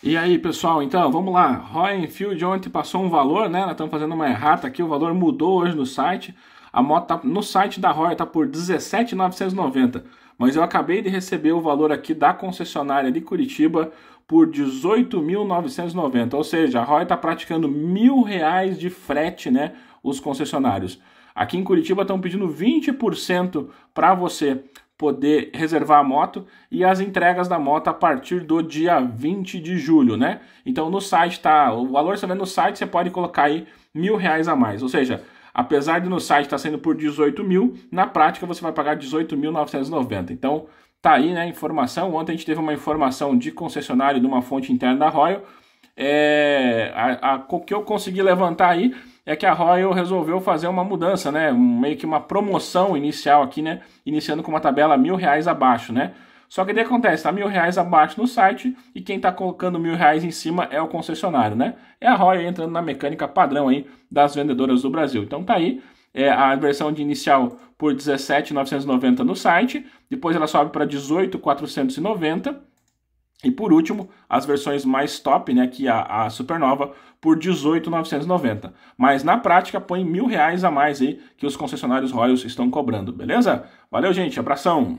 E aí, pessoal, então, vamos lá. Roy Enfield ontem passou um valor, né? Nós estamos fazendo uma errata aqui, o valor mudou hoje no site. A moto tá, no site da Roy está por R$17.990. mas eu acabei de receber o valor aqui da concessionária de Curitiba por R$18.990. ou seja, a Roy está praticando mil reais de frete, né? Os concessionários. Aqui em Curitiba estão pedindo 20% para você poder reservar a moto e as entregas da moto a partir do dia 20 de julho, né? Então no site tá, o valor você vê no site, você pode colocar aí mil reais a mais, ou seja, apesar de no site estar tá sendo por 18 mil, na prática você vai pagar 18.990. Então tá aí, né, informação, ontem a gente teve uma informação de concessionário de uma fonte interna da Royal, é, a, a, o que eu consegui levantar aí é que a Royal resolveu fazer uma mudança, né? Meio que uma promoção inicial aqui, né? Iniciando com uma tabela mil reais abaixo, né? Só que o que acontece? Tá mil reais abaixo no site e quem tá colocando mil reais em cima é o concessionário, né? É a Royal entrando na mecânica padrão aí das vendedoras do Brasil. Então tá aí é, a versão de inicial por 17.990 no site, depois ela sobe para 18.490 e por último, as versões mais top, né, que a, a Supernova, por 18,990. Mas na prática põe mil reais a mais aí que os concessionários Royals estão cobrando, beleza? Valeu, gente, abração!